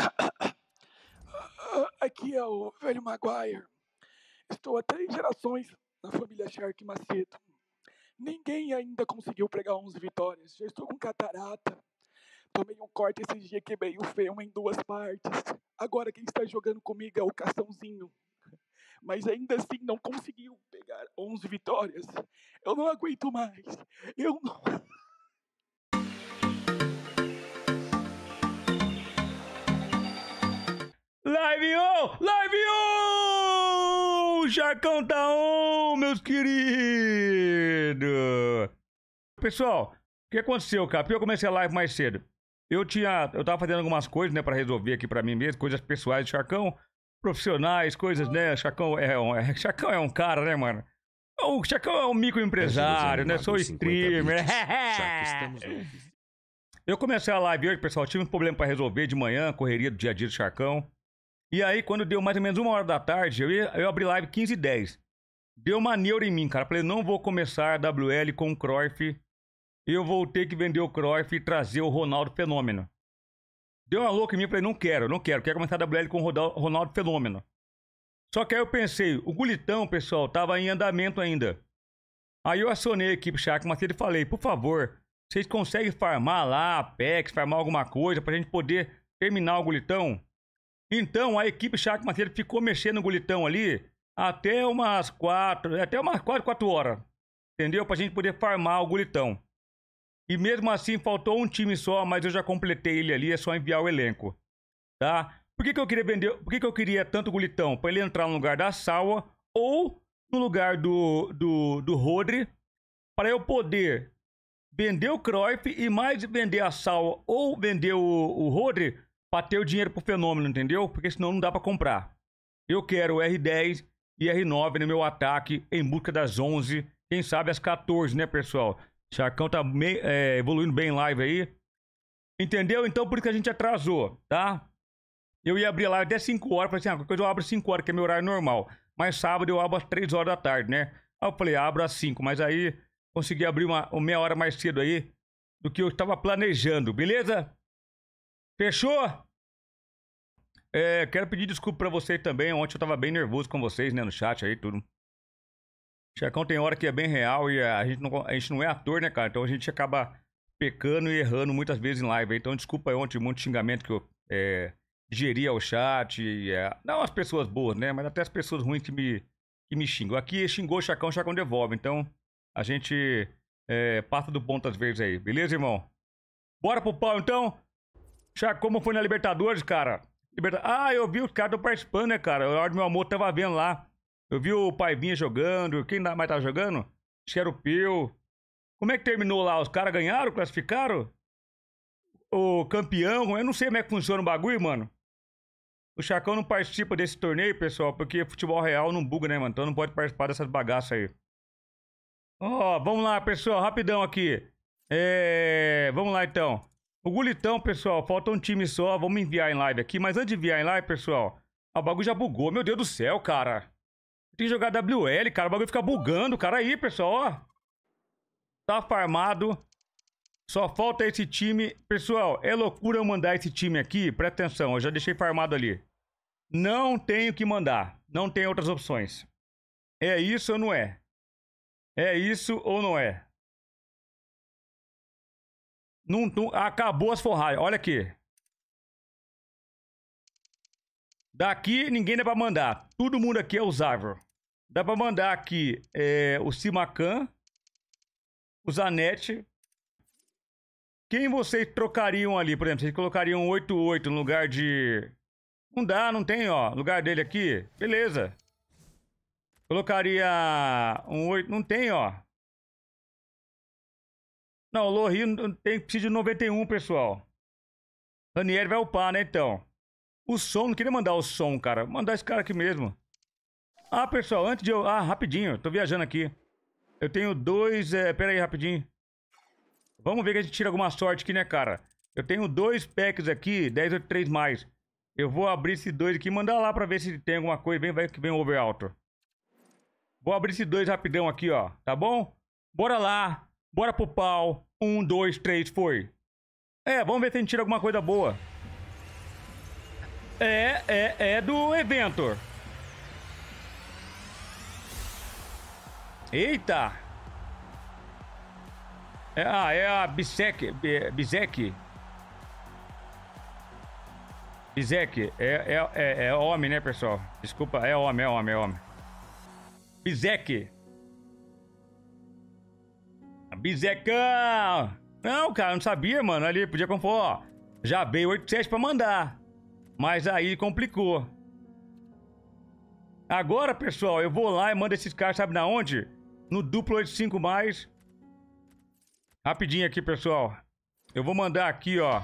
Aqui é o velho Maguire. Estou há três gerações na família Shark Macedo. Ninguém ainda conseguiu pregar 11 vitórias. Já estou com catarata. Tomei um corte esses dias, quebrei o fêmur em duas partes. Agora quem está jogando comigo é o Caçãozinho. Mas ainda assim não conseguiu pegar 11 vitórias. Eu não aguento mais. Eu não. Live on! Live on! Jacão tá on, meus queridos! Pessoal, o que aconteceu, cara? Porque eu comecei a live mais cedo. Eu tinha. Eu tava fazendo algumas coisas, né, pra resolver aqui pra mim mesmo, coisas pessoais do Chacão, profissionais, coisas, né? Chacão é um, é, Chacão é um cara, né, mano? O Chacão é um microempresário, né? Sou né? streamer. eu comecei a live hoje, pessoal. Tive um problema pra resolver de manhã, correria do dia a dia do Chacão. E aí, quando deu mais ou menos uma hora da tarde, eu, ia, eu abri live 15 e 10. Deu uma neura em mim, cara. Falei, não vou começar a WL com o Cruyff. Eu vou ter que vender o Cruyff e trazer o Ronaldo Fenômeno. Deu uma louca em mim, falei, não quero, não quero. Quero começar a WL com o Ronaldo Fenômeno. Só que aí eu pensei, o Gulitão, pessoal, tava em andamento ainda. Aí eu acionei a equipe Shark mas e falei, por favor, vocês conseguem farmar lá, Apex, farmar alguma coisa pra gente poder terminar o Gulitão? Então a equipe Chaco Macedo ficou mexendo no golitão ali até umas quatro, até umas quatro quatro horas, entendeu? Pra gente poder farmar o golitão. E mesmo assim faltou um time só, mas eu já completei ele ali, é só enviar o elenco, tá? Por que, que eu queria vender, por que, que eu queria tanto golitão? Para ele entrar no lugar da Sawa ou no lugar do, do, do Rodri, para eu poder vender o Cruyff e mais vender a Sawa ou vender o, o Rodri para ter o dinheiro pro fenômeno, entendeu? Porque senão não dá para comprar. Eu quero R10 e R9 no meu ataque em busca das 11, quem sabe as 14, né, pessoal? Chacão tá meio, é, evoluindo bem live aí. Entendeu? Então por isso que a gente atrasou, tá? Eu ia abrir lá até 5 horas, falei assim, ah, qualquer coisa eu abro 5 horas, que é meu horário normal. Mas sábado eu abro às 3 horas da tarde, né? Aí eu falei, abro às 5, mas aí consegui abrir uma, uma meia hora mais cedo aí do que eu estava planejando, beleza? Fechou? É, quero pedir desculpa pra vocês também. Ontem eu tava bem nervoso com vocês, né? No chat aí, tudo. Chacão tem hora que é bem real e a gente, não, a gente não é ator, né, cara? Então a gente acaba pecando e errando muitas vezes em live. Então desculpa aí ontem um monte de xingamento que eu é, ao chat. E, é, não as pessoas boas, né? Mas até as pessoas ruins que me, que me xingam. Aqui xingou o Chacão, o Chacão devolve. Então a gente é, passa do ponto às vezes aí. Beleza, irmão? Bora pro pau então? Tiago, como foi na Libertadores, cara? Liberta... Ah, eu vi os caras participando, né, cara? A hora meu amor tava vendo lá. Eu vi o Paivinha jogando. Quem mais tava jogando? Acho que era o Como é que terminou lá? Os caras ganharam? Classificaram? O campeão? Eu não sei como é que funciona o bagulho, mano. O Chacão não participa desse torneio, pessoal, porque futebol real não buga, né, mano? Então não pode participar dessas bagaças aí. Ó, oh, vamos lá, pessoal, rapidão aqui. É... Vamos lá, então. O Gulitão, pessoal, falta um time só. Vamos enviar em live aqui. Mas antes de enviar em live, pessoal, o bagulho já bugou. Meu Deus do céu, cara. Tem que jogar WL, cara. O bagulho fica bugando, cara. Aí, pessoal, ó. Tá farmado. Só falta esse time. Pessoal, é loucura eu mandar esse time aqui. Presta atenção, eu já deixei farmado ali. Não tenho que mandar. Não tem outras opções. É isso ou não é? É isso ou não é? Não, não, acabou as forraias. Olha aqui. Daqui ninguém dá pra mandar. Todo mundo aqui é usável. Dá pra mandar aqui é, o Simacan, o Zanetti. Quem vocês trocariam ali, por exemplo? Vocês colocariam 8-8 no lugar de... Não dá, não tem, ó. Lugar dele aqui. Beleza. Colocaria um 8... Não tem, ó. Não, o Lohri tem, precisa de 91, pessoal. Ranieri vai upar, né, então? O som, não queria mandar o som, cara. Mandar esse cara aqui mesmo. Ah, pessoal, antes de eu... Ah, rapidinho, tô viajando aqui. Eu tenho dois... É... Pera aí, rapidinho. Vamos ver que a gente tira alguma sorte aqui, né, cara? Eu tenho dois packs aqui, 10 ou 3 mais. Eu vou abrir esses dois aqui e mandar lá pra ver se tem alguma coisa. Vem, vai que vem o over Vou abrir esses dois rapidão aqui, ó. Tá bom? Bora lá! Bora pro pau. Um, dois, três, foi. É, vamos ver se a gente tira alguma coisa boa. É, é, é do evento. Eita! É, ah, é a Bisek. É, Bisek. Bisek. É, é, é, é homem, né, pessoal? Desculpa, é homem, é homem, é homem. Bisek. Bizecão! Não, cara, não sabia, mano. Ali podia comprar, ó. Já veio 87 pra mandar. Mas aí complicou. Agora, pessoal, eu vou lá e mando esses caras, sabe na onde? No duplo 85 mais. Rapidinho aqui, pessoal. Eu vou mandar aqui, ó.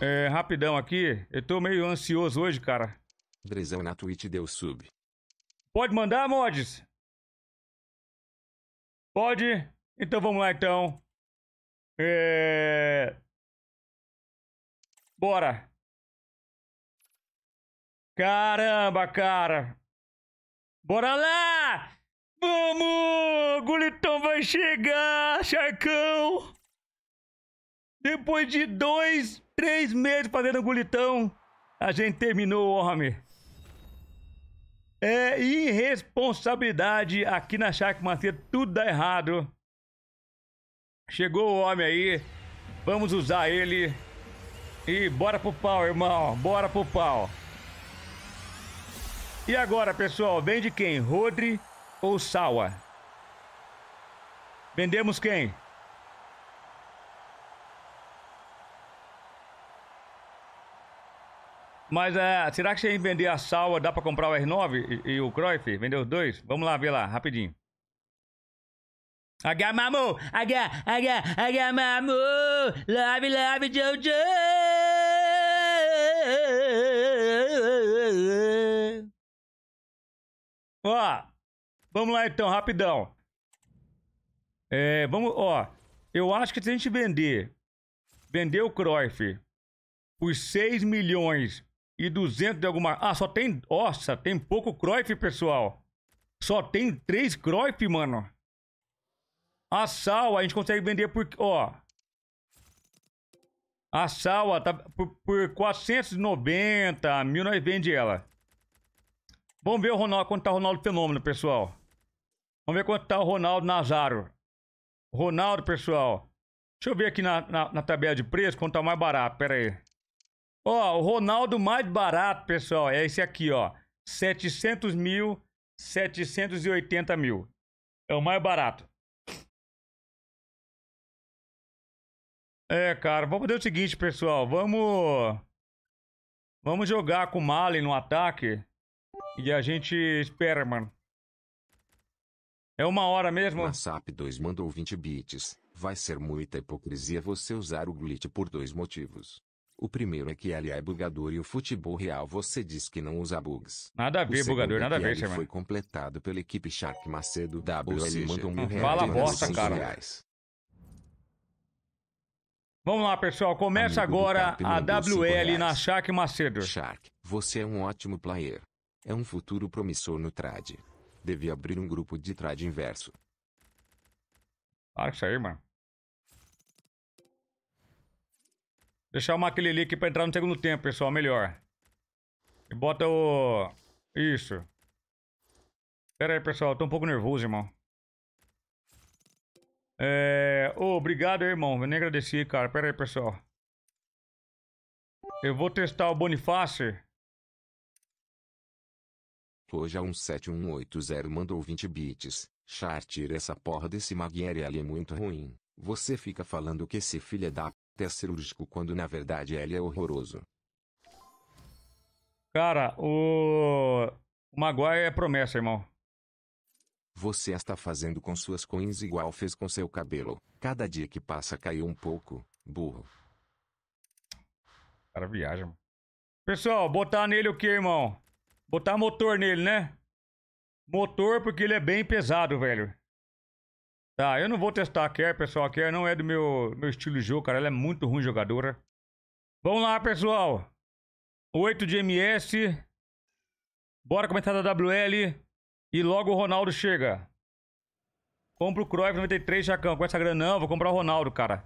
É, rapidão aqui. Eu tô meio ansioso hoje, cara. Drezão na Twitch deu sub. Pode mandar, mods? Pode? Então vamos lá então. É... Bora. Caramba, cara. Bora lá! Vamos! Gulitão vai chegar, Charcão! Depois de dois, três meses fazendo gulitão, a gente terminou, homem. É irresponsabilidade aqui na Chacmacia, tudo dá errado. Chegou o homem aí, vamos usar ele. E bora pro pau, irmão, bora pro pau. E agora, pessoal, vem de quem? Rodri ou Sawa? Vendemos quem? Mas é, será que se a gente vender a Salva, dá para comprar o R9 e, e o Cruyff? Vender os dois? Vamos lá ver lá, rapidinho. H mamu, H, H, H love, love, Jojo. Ó, vamos lá então, rapidão. É, vamos, ó. Eu acho que se a gente vender, vender o Cruyff por 6 milhões e 200 de alguma... Ah, só tem... Nossa, tem pouco Cruyff, pessoal. Só tem três Cruyff, mano. A Sal, a gente consegue vender por... Ó. A Sal, tá por, por 490 mil, nós vende ela. Vamos ver o Ronaldo, quanto tá o Ronaldo Fenômeno, pessoal. Vamos ver quanto tá o Ronaldo Nazaro. Ronaldo, pessoal. Deixa eu ver aqui na, na, na tabela de preço quanto tá mais barato. Pera aí. Ó, o Ronaldo mais barato, pessoal, é esse aqui, ó. 700 mil, 780 mil. É o mais barato. É, cara, vamos fazer o seguinte, pessoal. Vamos. Vamos jogar com o Mali no ataque. E a gente espera, mano. É uma hora mesmo? WhatsApp SAP 2 mandou 20 bits. Vai ser muita hipocrisia você usar o glitch por dois motivos. O primeiro é que ele é bugador e o futebol real você diz que não usa bugs. Nada a ver, bugador, é nada a ver, Sherman. foi completado pela equipe Shark Macedo W. Ou ele mandou um não real fala bosta, cara. Reais. Vamos lá, pessoal. Começa Amigo agora a WL na Shark Macedo. Shark, você é um ótimo player. É um futuro promissor no trad. Deve abrir um grupo de trad inverso. Para isso aí, mano. Deixar o Maquilili aqui pra entrar no segundo tempo, pessoal. Melhor. E bota o... Isso. Pera aí, pessoal. Tô um pouco nervoso, irmão. É... Oh, obrigado, irmão. Eu nem agradeci, cara. Pera aí, pessoal. Eu vou testar o Bonifácio. Hoje a é 17180 mandou 20 bits. Charter, essa porra desse Maguire ali é muito ruim. Você fica falando que esse filho é da até cirúrgico quando na verdade ele é horroroso. Cara, o. O Maguire é promessa, irmão. Você está fazendo com suas coins igual fez com seu cabelo. Cada dia que passa caiu um pouco, burro. Cara, viaja, mano. Pessoal, botar nele o que, irmão? Botar motor nele, né? Motor porque ele é bem pesado, velho. Tá, eu não vou testar a Kerr, pessoal. A Kerr não é do meu, meu estilo de jogo, cara. Ela é muito ruim jogadora. Vamos lá, pessoal. 8 de MS. Bora começar da WL. E logo o Ronaldo chega. Compro o Cruyff 93, Jacão. Com essa grana não, vou comprar o Ronaldo, cara.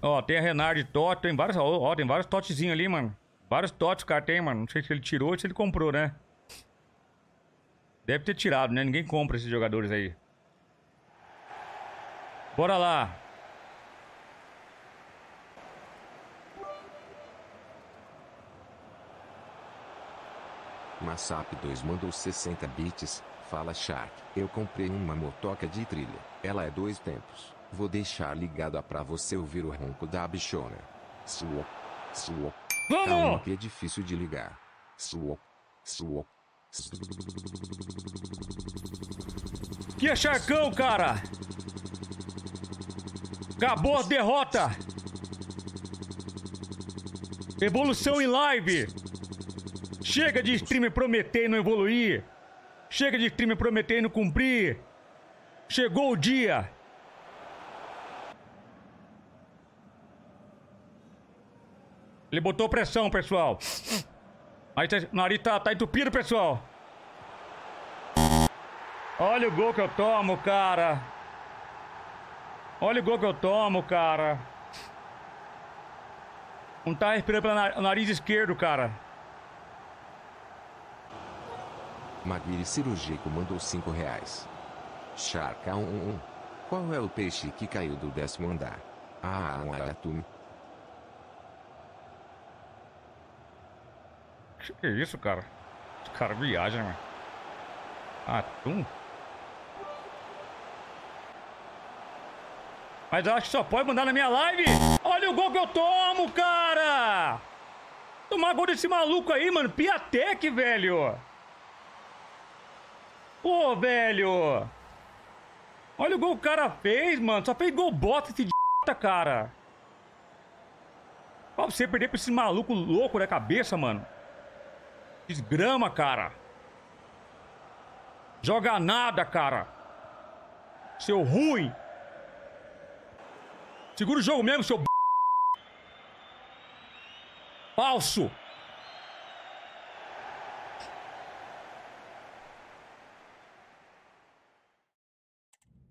Ó, tem a Renard Tot. Tem vários, ó, tem vários Totzinhos ali, mano. Vários Tots o cara tem, mano. Não sei se ele tirou ou se ele comprou, né? Deve ter tirado, né? Ninguém compra esses jogadores aí. Bora lá. Massap2 mandou 60 bits. Fala Shark, eu comprei uma motoca de trilha. Ela é dois tempos. Vou deixar ligada pra você ouvir o ronco da bichona. Suou, suou. Calma que é difícil de ligar. Suou, suou. Que é charcão, cara! Acabou a derrota! Evolução em live! Chega de streamer prometer e não evoluir! Chega de streamer prometer e não cumprir! Chegou o dia! Ele botou pressão, pessoal. Aí tá, nariz tá, tá entupido, pessoal. Olha o gol que eu tomo, cara. Olha o gol que eu tomo, cara. Não tá respirando pelo nariz esquerdo, cara. Magmire cirurgico mandou 5 reais. Shark um. Qual é o peixe que caiu do décimo andar? Ah, um aratum. Que que é isso, cara? Os caras viajam, mano. Atum? Mas eu acho que só pode mandar na minha live. Olha o gol que eu tomo, cara! Tomar gol desse maluco aí, mano. Piatek velho. Pô, velho. Olha o gol que o cara fez, mano. Só fez gol bota esse de cara. Pra você perder pra esse maluco louco da cabeça, mano. Desgrama, cara. Joga nada, cara. Seu ruim. Segura o jogo mesmo, seu b... Falso.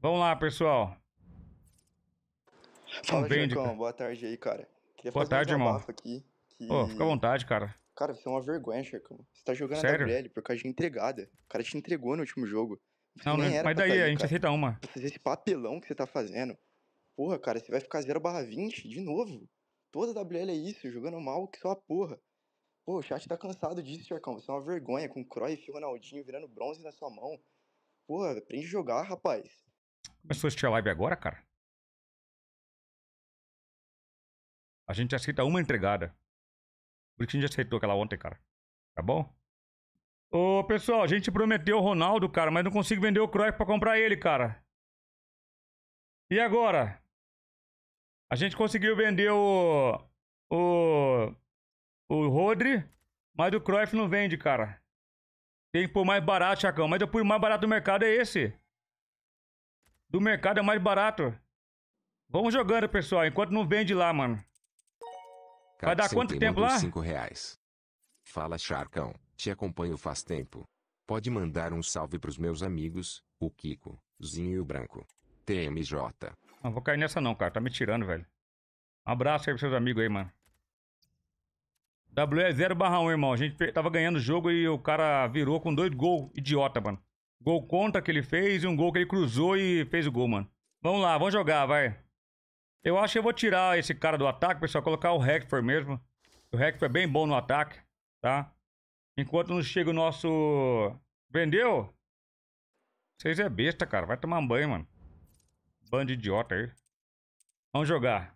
Vamos lá, pessoal. Fala, Jacão. Boa tarde aí, cara. Queria Boa tarde, irmão. Aqui, que... oh, fica à vontade, cara. Cara, você é uma vergonha, Chacão. Você tá jogando Sério? a WL por causa de entregada. O cara te entregou no último jogo. Você não, mas, mas daí, tá a gente cara. aceita uma. Esse papelão que você tá fazendo. Porra, cara, você vai ficar 0 barra 20 de novo. Toda a WL é isso, jogando mal que só a porra. Pô, o chat tá cansado disso, Chacão. Você é uma vergonha, com Cruyff e Ronaldinho virando bronze na sua mão. Porra, aprende a jogar, rapaz. Começou a assistir a live agora, cara? A gente aceita uma entregada. Bonitinho já aceitou aquela ontem, cara. Tá bom? Ô, pessoal, a gente prometeu o Ronaldo, cara, mas não consigo vender o Cruyff pra comprar ele, cara. E agora? A gente conseguiu vender o... O... O Rodri, mas o Cruyff não vende, cara. Tem que pôr mais barato, Chacão. Mas eu pus mais barato do mercado, é esse. Do mercado é mais barato. Vamos jogando, pessoal, enquanto não vende lá, mano. Vai dar quanto tempo lá? Cinco reais. Fala, Charcão. Te acompanho faz tempo. Pode mandar um salve pros meus amigos, o Kiko, Zinho e o Branco. TMJ. Não vou cair nessa não, cara. Tá me tirando, velho. Um abraço aí pros seus amigos aí, mano. WE é 0 barra 1, irmão. A gente tava ganhando o jogo e o cara virou com dois gols. Idiota, mano. Gol contra que ele fez e um gol que ele cruzou e fez o gol, mano. Vamos lá, vamos jogar, vai. Eu acho que eu vou tirar esse cara do ataque, pessoal, colocar o Hector mesmo. O Hector é bem bom no ataque, tá? Enquanto não chega o nosso... Vendeu? Vocês é besta, cara. Vai tomar um banho, mano. Bando de idiota aí. Vamos jogar.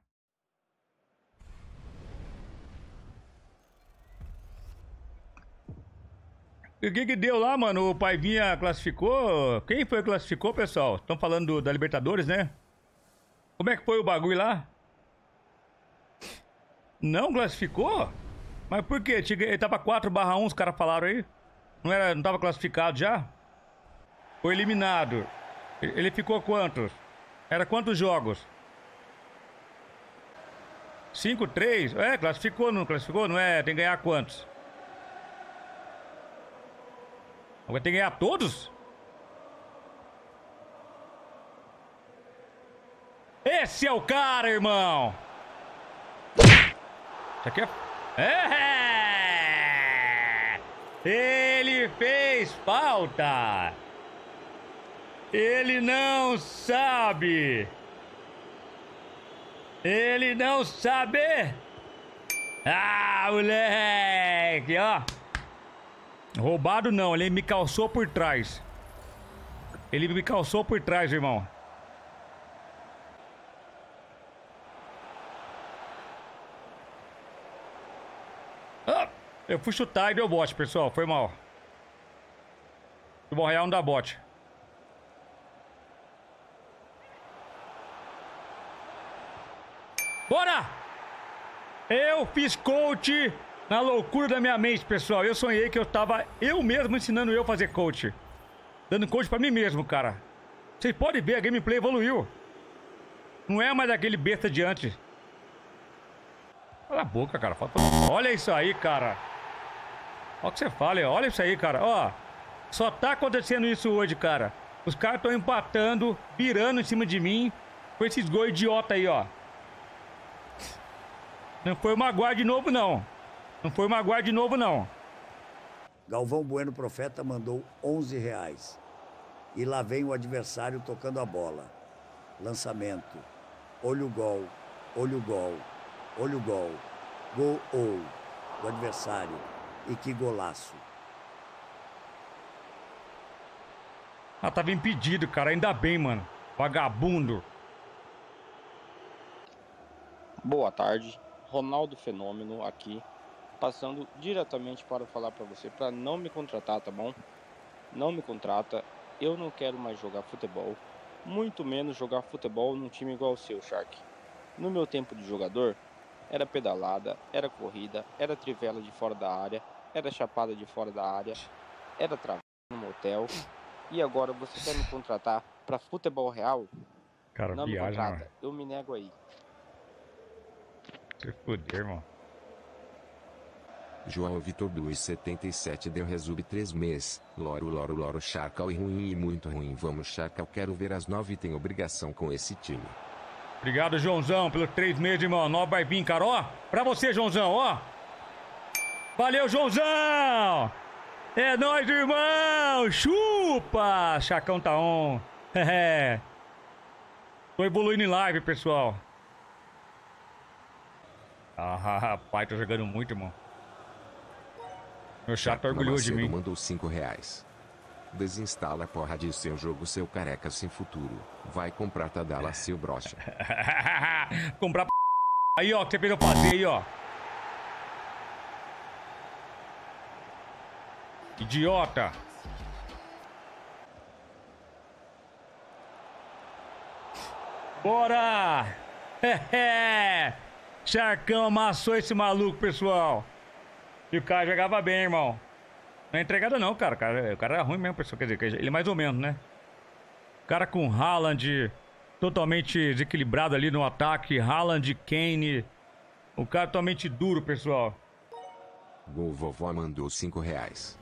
o que que deu lá, mano? O Paivinha classificou? Quem foi que classificou, pessoal? Estão falando do, da Libertadores, né? Como é que foi o bagulho lá? Não classificou? Mas por quê? Ele tava 4 barra 1, os caras falaram aí? Não, era, não tava classificado já? Foi eliminado. Ele ficou quantos? Era quantos jogos? 5, 3? É, classificou, não classificou? Não é? Tem que ganhar quantos? Agora tem que ganhar todos? Esse é o cara, irmão. Isso aqui é... é... Ele fez falta. Ele não sabe. Ele não sabe. Ah, moleque, ó. Roubado não, ele me calçou por trás. Ele me calçou por trás, irmão. Eu fui chutar e deu bote, pessoal. Foi mal. Futebol real não dá bote. Bora! Eu fiz coach na loucura da minha mente, pessoal. Eu sonhei que eu tava eu mesmo ensinando eu a fazer coach. Dando coach pra mim mesmo, cara. Vocês podem ver, a gameplay evoluiu. Não é mais aquele besta de antes. Cala a boca, cara. Olha isso aí, cara. Olha o que você fala, olha isso aí, cara. Ó, só tá acontecendo isso hoje, cara. Os caras estão empatando, virando em cima de mim. Com esses gols idiota aí, ó. Não foi uma guarda de novo, não. Não foi uma guarda de novo, não. Galvão Bueno Profeta mandou 11 reais. E lá vem o adversário tocando a bola. Lançamento. Olho gol. Olho gol. Olho gol. Gol ou. Do adversário. E que golaço. Ah, tava impedido, cara. Ainda bem, mano. Vagabundo. Boa tarde. Ronaldo Fenômeno aqui. Passando diretamente para falar para você para não me contratar, tá bom? Não me contrata. Eu não quero mais jogar futebol. Muito menos jogar futebol num time igual o seu, Shark. No meu tempo de jogador, era pedalada, era corrida, era trivela de fora da área, era chapada de fora da área, era travada no motel, e agora você quer me contratar para futebol real? Cara, não viagem, me contrata, mano. eu me nego aí. Se fuder, irmão. João Vitor 277 deu resub 3 meses. Loro, loro, loro, Charcal e ruim e muito ruim. Vamos, Charcal, quero ver as 9 tem obrigação com esse time. Obrigado, Joãozão, pelos 3 meses, irmão. Nova vai vir, cara. Ó, pra você, Joãozão, ó. Valeu, Joãozão! É nóis, irmão! Chupa! Chacão tá on. É, é. Tô evoluindo em live, pessoal. Ah, rapaz, tô jogando muito, irmão. Meu chato tá orgulhoso de mim. mandou 5 reais. Desinstala a porra de seu jogo, seu careca sem futuro. Vai comprar Tadala, seu brocha. comprar p... Aí, ó, que você pegou fazer aí, ó. Idiota. Bora! Charcão amassou esse maluco, pessoal. E o cara jogava bem, irmão. Não é entregada não, cara. O cara, o cara é ruim mesmo, pessoal. Quer dizer, ele mais ou menos, né? O cara com Haaland totalmente desequilibrado ali no ataque. Haaland, Kane. O cara totalmente duro, pessoal. Gol vovó mandou 5 reais.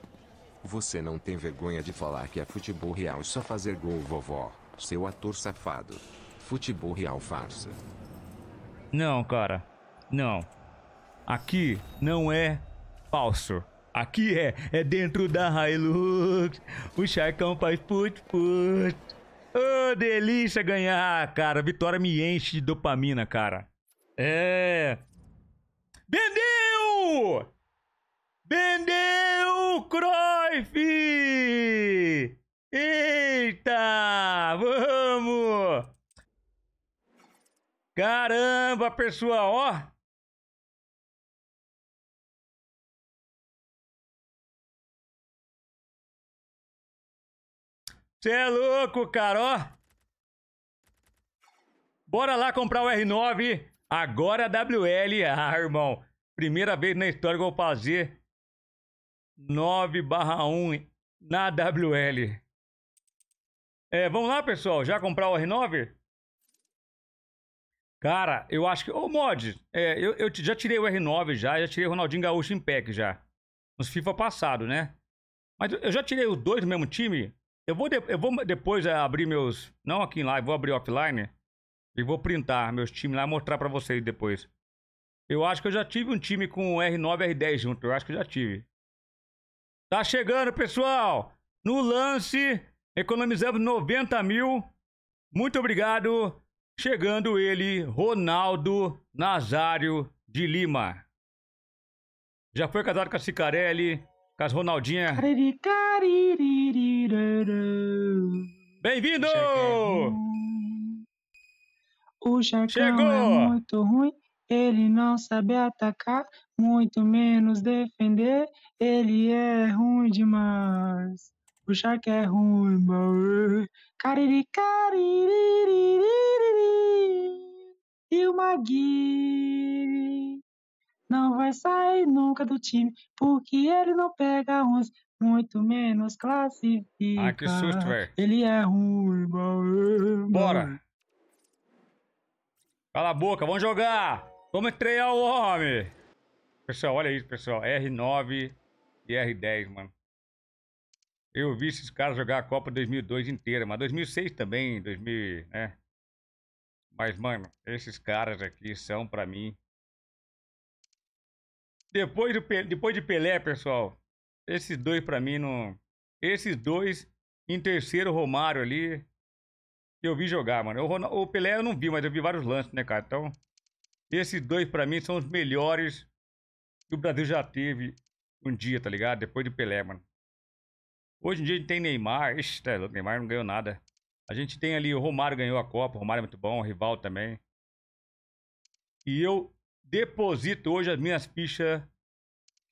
Você não tem vergonha de falar que é futebol real só fazer gol vovó, seu ator safado. Futebol real farsa. Não, cara. Não. Aqui não é falso. Aqui é, é dentro da Hilux. O Charcão faz put put. Ô, oh, delícia ganhar, cara. Vitória me enche de dopamina, cara. É. Vendeu! Vendeu, Cross! Life! Eita! Vamos! Caramba, pessoal, ó! Você é louco, cara, ó! Bora lá comprar o R9, agora a WL, ah, irmão! Primeira vez na história que eu vou fazer 9/1 na WL. É, vamos lá, pessoal. Já comprar o R9? Cara, eu acho que. Ô, Mod, é, eu, eu já tirei o R9 já, já tirei o Ronaldinho Gaúcho em pack já. Nos FIFA passado, né? Mas eu já tirei os dois do mesmo time. Eu vou, de, eu vou depois é, abrir meus. Não aqui em live, vou abrir offline. E vou printar meus times lá e mostrar pra vocês depois. Eu acho que eu já tive um time com R9 e R10 junto. Eu acho que eu já tive. Tá chegando, pessoal. No lance, economizamos 90 mil. Muito obrigado. Chegando ele, Ronaldo Nazário de Lima. Já foi casado com a Cicarelli, com as Ronaldinha. Bem-vindo! O Chacão Chegou. é muito ruim, ele não sabe atacar muito menos defender. Ele é ruim demais. O Shaq é ruim, baú. Cariri, cariri, E o Maguire não vai sair nunca do time, porque ele não pega uns, muito menos classifica. Ah, que susto, velho. Ele é ruim, baú. Bora. Cala a boca, vamos jogar! Vamos estrear o homem! Pessoal, olha isso, pessoal. R9 e R10, mano. Eu vi esses caras jogar a Copa 2002 inteira, mas 2006 também, 2000, né? Mas, mano, esses caras aqui são pra mim. Depois, do, depois de Pelé, pessoal, esses dois pra mim não. Esses dois, em terceiro, Romário ali, eu vi jogar, mano. O, Pelé eu não vi, mas eu vi vários lances, né, cara? Então, esses dois pra mim são os melhores que o Brasil já teve um dia, tá ligado? Depois de Pelé, mano. Hoje em dia a gente tem Neymar. Ixi, tá Neymar não ganhou nada. A gente tem ali, o Romário ganhou a Copa, o Romário é muito bom, o Rival também. E eu deposito hoje as minhas fichas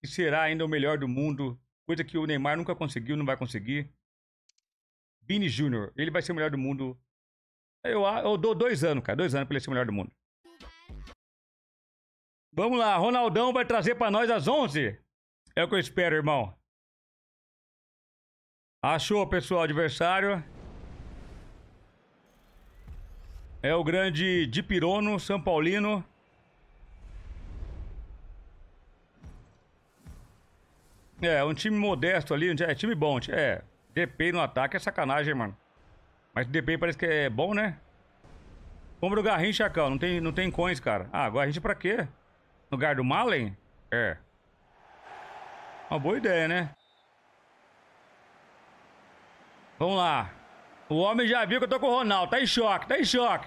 que será ainda o melhor do mundo, coisa que o Neymar nunca conseguiu, não vai conseguir. Vini Júnior, ele vai ser o melhor do mundo. Eu, eu dou dois anos, cara, dois anos pra ele ser o melhor do mundo. Vamos lá, Ronaldão vai trazer para nós às 11. É o que eu espero, irmão. Achou, pessoal, adversário. É o grande Dipirono, São Paulino. É, um time modesto ali, é time bom. É, DP no ataque é sacanagem, mano. Mas DP parece que é bom, né? Compra o Garrincha, Chacão. Não tem, não tem coins, cara. Ah, Garrincha pra quê? Lugar do Malen? É. Uma boa ideia, né? Vamos lá. O homem já viu que eu tô com o Ronaldo. Tá em choque, tá em choque.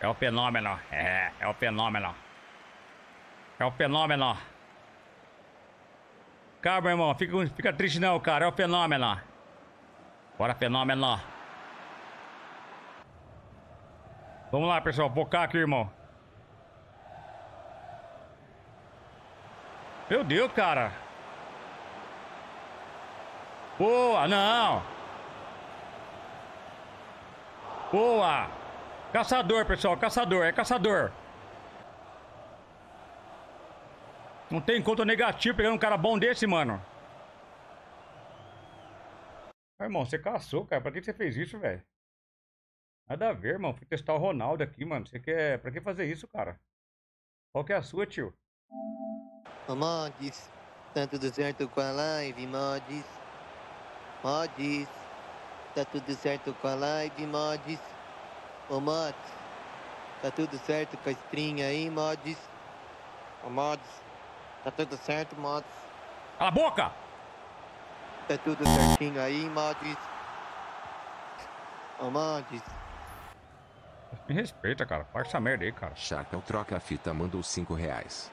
É o fenômeno. É, é o fenômeno. É o fenômeno. Calma, irmão. Fica, fica triste não, cara. É o fenômeno. Bora, fenômeno. Vamos lá, pessoal. Focar aqui, irmão. Meu Deus, cara. Boa, não. Boa. Caçador, pessoal, caçador, é caçador. Não tem conta negativo pegando um cara bom desse, mano. Ah, irmão, você caçou, cara. Pra que você fez isso, velho? Nada a ver, irmão. Fui testar o Ronaldo aqui, mano. Você quer... Pra que fazer isso, cara? Qual que é a sua, tio? Modes, tá tudo certo com a live, modis, modis, tá tudo certo com a live, mods. Ô Mods, tá tudo certo com a stream aí, mods. Ô Mods, tá tudo certo, Mods. Cala a boca! Tá tudo certinho aí, mods. Ô mods. Me respeita, cara. Faz essa merda aí, cara. Chacão troca a fita, manda os 5 reais.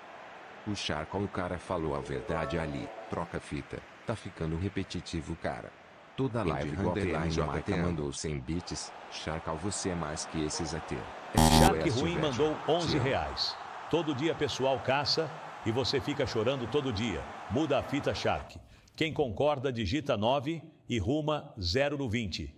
O o cara falou a verdade ali. Troca fita. Tá ficando repetitivo, cara. Toda live Underline JK mandou 100 bits. Charcoal você é mais que esses AT. É Shark Ruim mandou 11 reais. Todo dia pessoal caça e você fica chorando todo dia. Muda a fita Shark. Quem concorda digita 9 e ruma 0 no 20.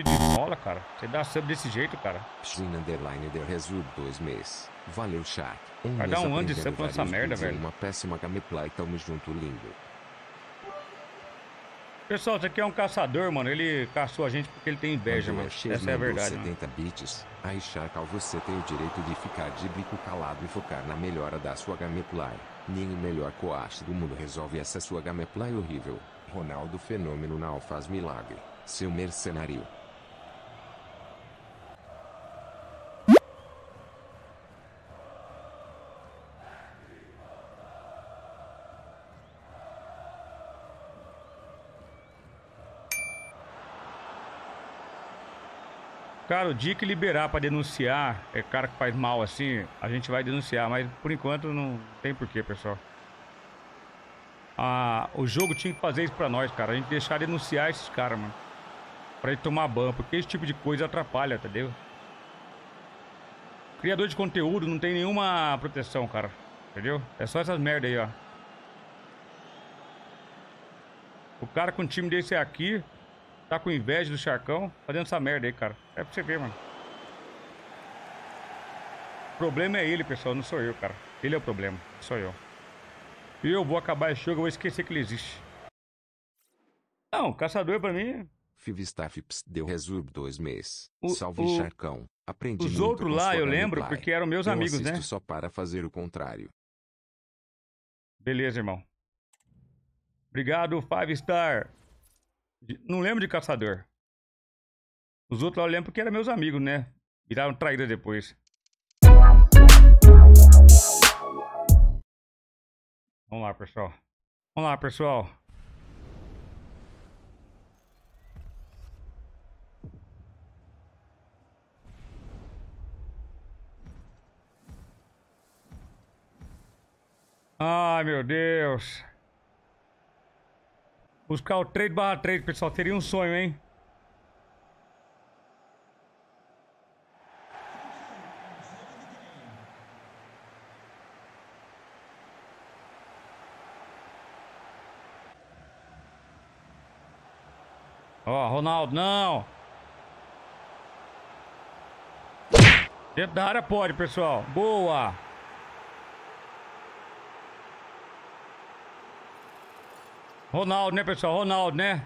de bola, cara. Você dá sub desse jeito, cara. Shin Underline Der resumo 2 mês. Valeu, chat. Um Vai dar um ano de sub nessa merda, velho. Uma péssima gameplay, tamo junto, lindo. Pessoal, esse aqui é um caçador, mano. Ele caçou a gente porque ele tem inveja, mano. X Essa é a verdade. 70 mano. bits. Aí, Sharkal, você tem o direito de ficar de bico calado e focar na melhora da sua gameplay. Nem o melhor coache do mundo resolve essa sua gameplay horrível. Ronaldo Fenômeno Nau faz milagre. Seu mercenário. cara, o dia que liberar para denunciar, é cara que faz mal assim, a gente vai denunciar, mas por enquanto não tem porquê, pessoal. Ah, o jogo tinha que fazer isso para nós, cara. A gente deixar denunciar esses caras, mano. Pra ele tomar ban, porque esse tipo de coisa atrapalha, entendeu? Criador de conteúdo não tem nenhuma proteção, cara. Entendeu? É só essas merda aí, ó. O cara com um time desse aqui, Tá com inveja do Charcão? Fazendo tá essa merda aí, cara. É pra você ver, mano. O problema é ele, pessoal. Não sou eu, cara. Ele é o problema. Sou eu. E eu vou acabar esse jogo. Eu vou esquecer que ele existe. Não, caçador pra mim... É Fivstafips deu resub dois meses. O, Salve o... Charcão. Aprendi Os outros lá eu lembro porque eram meus eu amigos, né? só para fazer o contrário. Beleza, irmão. Obrigado, Five Star. Não lembro de caçador. Os outros lá eu lembro que eram meus amigos, né? Viraram traíra depois. Vamos lá, pessoal. Vamos lá, pessoal. Ai, meu Deus. Buscar o 3 barra 3, pessoal. Seria um sonho, hein? Ó, oh, Ronaldo, não! Dentro da área pode, pessoal. Boa! Ronaldo, né, pessoal? Ronaldo, né?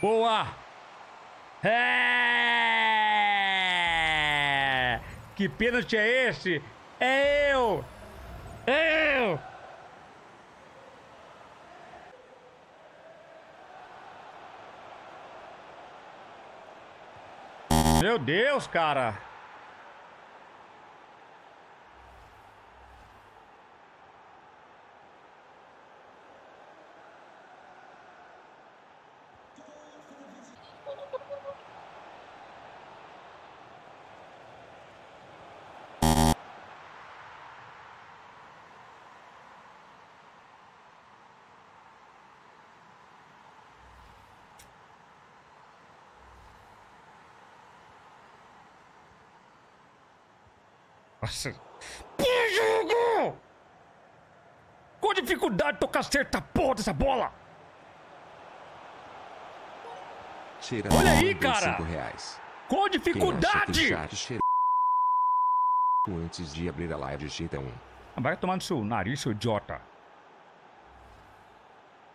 Boa! É! Que pênalti é esse? É eu! É eu! Meu Deus, cara! parceiro. jogo! Com dificuldade tocar certa porra dessa bola. Cheira Olha aí, cara. Reais. Com dificuldade. Antes de abrir a live, digita ah, Vai tomar no seu nariz, seu idiota.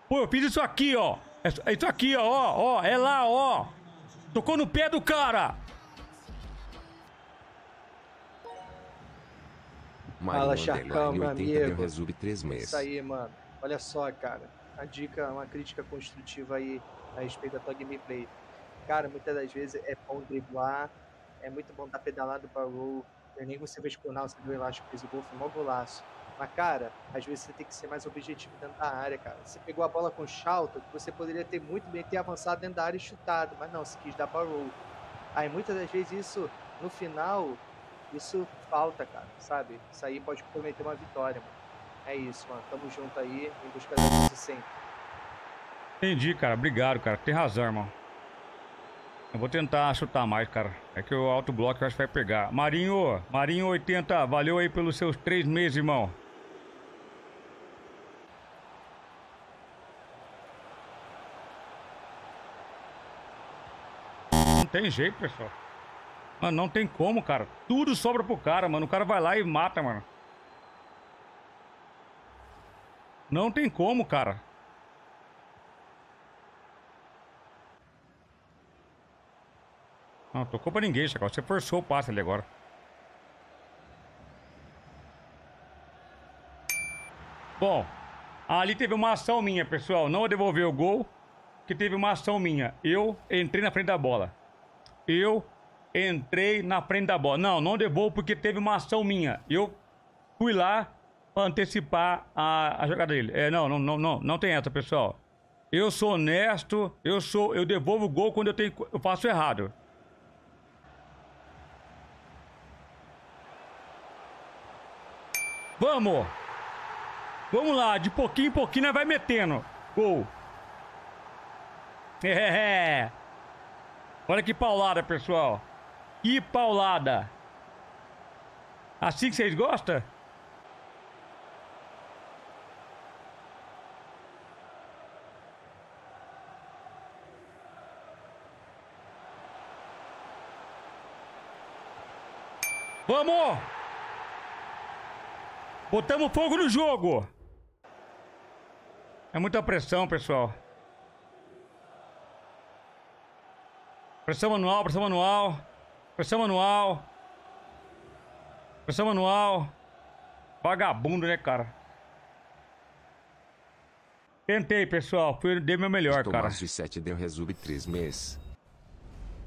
Pô, eu fiz isso aqui, ó. É, é isso aqui, ó, ó. É lá, ó. Tocou no pé do cara. Fala, Charcão, meu amigo. Resume três meses. Isso aí, mano. Olha só, cara. A dica, uma crítica construtiva aí a respeito da tua gameplay. Cara, muitas das vezes é bom driblar, é muito bom dar pedalado para o eu nem você vai explorar, você viu lá, acho fez o gol, foi mó golaço. Mas, cara, às vezes você tem que ser mais objetivo dentro da área, cara. Você pegou a bola com chalto, você poderia ter muito bem ter avançado dentro da área e chutado, mas não, você quis dar para o Aí muitas das vezes isso, no final, isso falta, cara, sabe? Isso aí pode prometer uma vitória, mano. É isso, mano. Tamo junto aí em busca da nossa sempre. Entendi, cara. Obrigado, cara. Tem razão, irmão. Eu vou tentar chutar mais, cara. É que o alto bloco eu acho que vai pegar. Marinho, Marinho 80, valeu aí pelos seus três meses, irmão. Não tem jeito, pessoal. Mano, não tem como, cara. Tudo sobra pro cara, mano. O cara vai lá e mata, mano. Não tem como, cara. Não, tocou pra ninguém, Chacal. Você forçou o passe ali agora. Bom, ali teve uma ação minha, pessoal. Não devolver o gol, que teve uma ação minha. Eu entrei na frente da bola. Eu entrei na frente da bola. Não, não devolvo porque teve uma ação minha. Eu fui lá para antecipar a, a, jogada dele. É, não, não, não, não, não tem essa, pessoal. Eu sou honesto, eu sou, eu devolvo o gol quando eu, tenho, eu faço errado. Vamos! Vamos lá, de pouquinho em pouquinho vai metendo. Gol. É. Olha que paulada, pessoal e paulada. Assim que vocês gostam? Vamos! Botamos fogo no jogo! É muita pressão, pessoal. Pressão manual, pressão manual. Pressão manual. Pressão manual. Vagabundo, né, cara? Tentei, pessoal. Fui, dei meu melhor, Estou cara. de 7 deu resub 3 meses.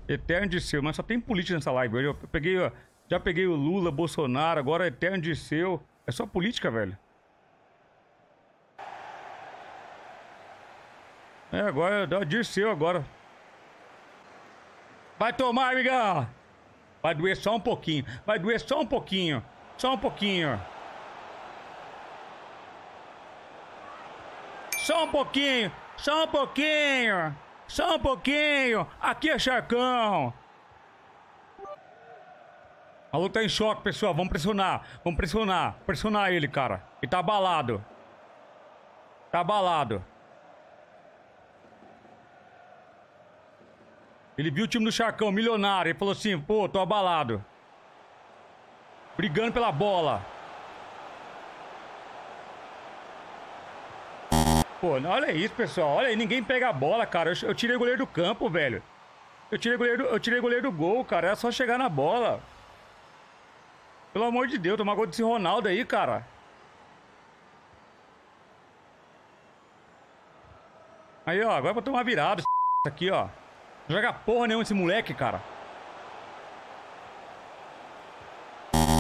Eterno de seu, mas só tem política nessa live. Eu já peguei, já peguei o Lula, Bolsonaro, agora é Eterno de seu. É só política, velho. É, agora é Dirceu agora. Vai tomar, amigão! Vai doer só um pouquinho. Vai doer só um pouquinho. Só um pouquinho. Só um pouquinho. Só um pouquinho. Só um pouquinho. Aqui é Charcão. A luta tá em choque, pessoal. Vamos pressionar. Vamos pressionar. Pressionar ele, cara. Ele tá abalado. Tá abalado. Ele viu o time do Chacão, milionário. Ele falou assim: pô, tô abalado. Brigando pela bola. Pô, olha isso, pessoal. Olha aí, ninguém pega a bola, cara. Eu, eu tirei o goleiro do campo, velho. Eu tirei o goleiro, eu tirei o goleiro do gol, cara. Era só chegar na bola. Pelo amor de Deus, tomar gol desse Ronaldo aí, cara. Aí, ó, agora vou tomar virado aqui, ó joga porra nenhuma esse moleque, cara.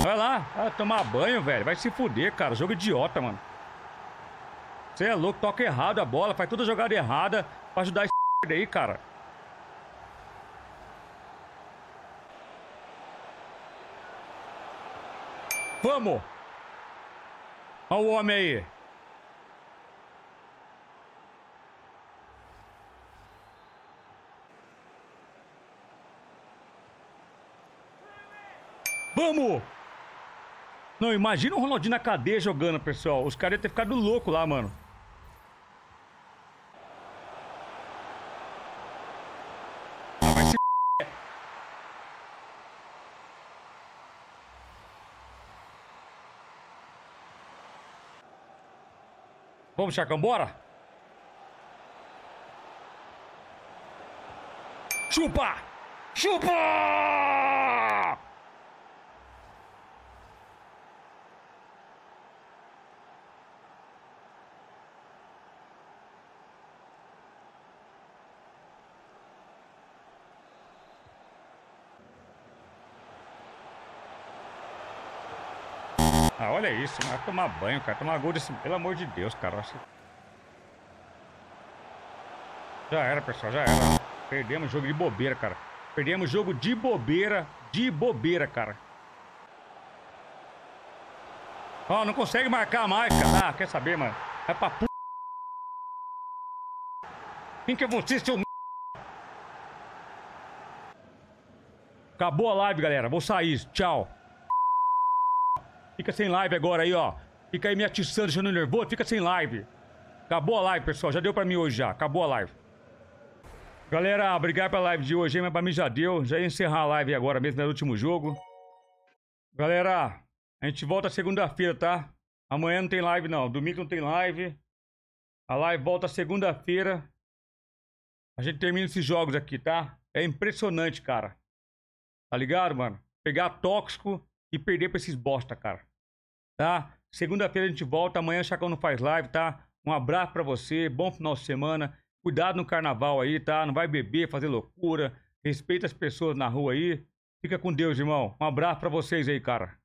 Vai lá, vai tomar banho, velho. Vai se fuder, cara. Jogo idiota, mano. Você é louco, toca errado a bola, faz toda a jogada errada pra ajudar esse aí, cara. Vamos! Olha o homem aí. Vamos! Não, imagina o Ronaldinho na cadeia jogando, pessoal. Os caras iam ter ficado louco lá, mano. Vamos, Chacão, bora! Chupa! Chupa! Ah, olha isso, vai tomar banho, cara. Tomar gol desse... Pelo amor de Deus, cara. Já era, pessoal, já era. Perdemos o jogo de bobeira, cara. Perdemos o jogo de bobeira, de bobeira, cara. Ó, oh, não consegue marcar mais, cara. Ah, quer saber, mano? Vai é pra p... Quem que é você, seu... Acabou a live, galera. Vou sair. Tchau. Fica sem live agora aí, ó. Fica aí me atiçando, deixando nervoso, fica sem live. Acabou a live, pessoal. Já deu pra mim hoje já. Acabou a live. Galera, obrigado pela live de hoje, hein? Mas pra mim já deu. Já ia encerrar a live agora mesmo, no né? último jogo. Galera, a gente volta segunda-feira, tá? Amanhã não tem live, não. Domingo não tem live. A live volta segunda-feira. A gente termina esses jogos aqui, tá? É impressionante, cara. Tá ligado, mano? Pegar tóxico e perder pra esses bosta, cara. Tá? Segunda-feira a gente volta. Amanhã o Chacão não faz live, tá? Um abraço pra você. Bom final de semana. Cuidado no carnaval aí, tá? Não vai beber, fazer loucura. Respeita as pessoas na rua aí. Fica com Deus, irmão. Um abraço pra vocês aí, cara.